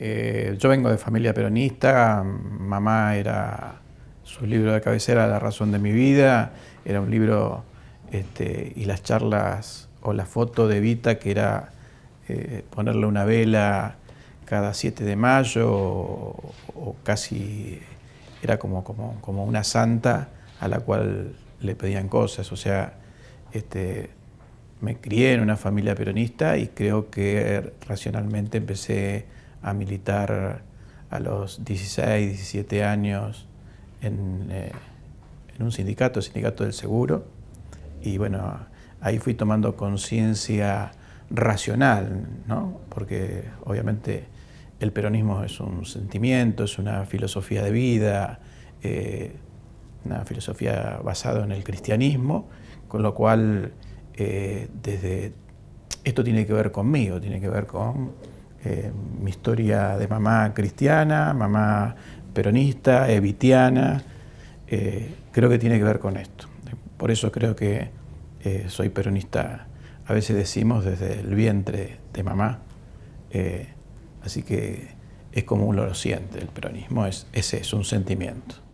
Eh, yo vengo de familia peronista, mamá era su libro de cabecera, La razón de mi vida, era un libro este, y las charlas o la foto de Vita que era eh, ponerle una vela cada 7 de mayo o, casi era como, como, una santa a la cual le pedían cosas, o sea, este, me crié en una familia peronista y creo que racionalmente empecé a militar a los 16, 17 años eh, en, un sindicato, el Sindicato del Seguro, y bueno, ahí fui tomando conciencia racional, porque obviamente el peronismo es un sentimiento, es una filosofía de vida, eh, una filosofía basada en el cristianismo, con lo cual eh, desde esto tiene que ver conmigo, tiene que ver con eh, mi historia de mamá cristiana, mamá peronista, evitiana, eh, creo que tiene que ver con esto. Por eso creo que eh, soy peronista, a veces decimos desde el vientre de mamá, así que es como uno lo siente, el peronismo es, es eso, un sentimiento.